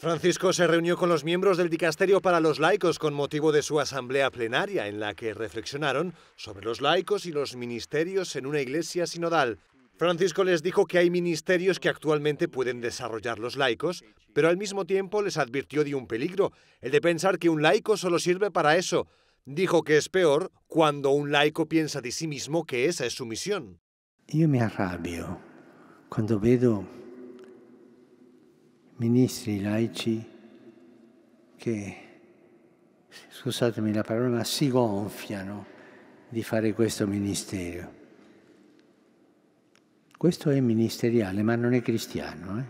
Francisco se reunió con los miembros del Dicasterio para los Laicos con motivo de su asamblea plenaria, en la que reflexionaron sobre los laicos y los ministerios en una iglesia sinodal. Francisco les dijo que hay ministerios que actualmente pueden desarrollar los laicos, pero al mismo tiempo les advirtió de un peligro, el de pensar que un laico solo sirve para eso. Dijo que es peor cuando un laico piensa de sí mismo que esa es su misión. Yo me arrabio cuando veo ministri laici che, scusatemi la parola, ma si gonfiano di fare questo ministero. Questo è ministeriale, ma non è cristiano. Eh?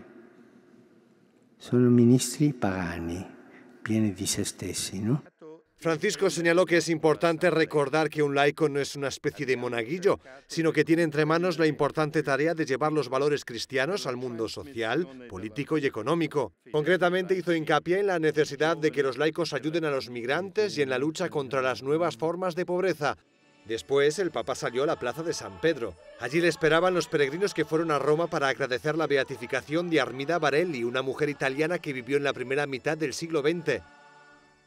Sono ministri pagani, pieni di se stessi, no? Francisco señaló que es importante recordar que un laico no es una especie de monaguillo, sino que tiene entre manos la importante tarea de llevar los valores cristianos al mundo social, político y económico. Concretamente hizo hincapié en la necesidad de que los laicos ayuden a los migrantes y en la lucha contra las nuevas formas de pobreza, Después, el Papa salió a la plaza de San Pedro. Allí le esperaban los peregrinos que fueron a Roma para agradecer la beatificación de Armida Barelli, una mujer italiana que vivió en la primera mitad del siglo XX.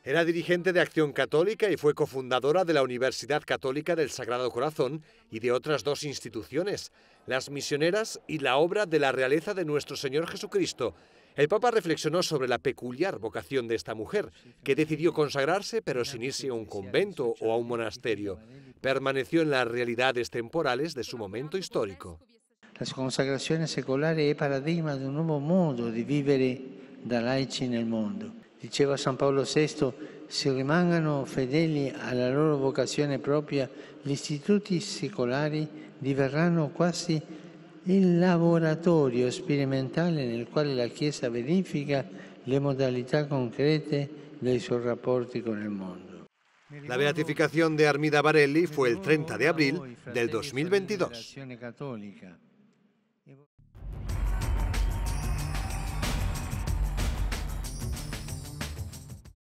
Era dirigente de Acción Católica y fue cofundadora de la Universidad Católica del Sagrado Corazón y de otras dos instituciones, las misioneras y la obra de la realeza de nuestro Señor Jesucristo. El Papa reflexionó sobre la peculiar vocación de esta mujer, que decidió consagrarse pero sin irse a un convento o a un monasterio. Permaneció en las realidades temporales de su momento histórico. Las consagraciones seculares es paradigma de un nuevo modo de vivir da en el mundo. Diceva San Paolo VI, se rimangano fedeli alla loro vocazione propria, gli istituti secolari diverranno quasi il laboratorio sperimentale nel quale la Chiesa verifica le modalità concrete dei suoi rapporti con il mondo. La beatificación de Armida Barelli fue el 30 de abril del 2022.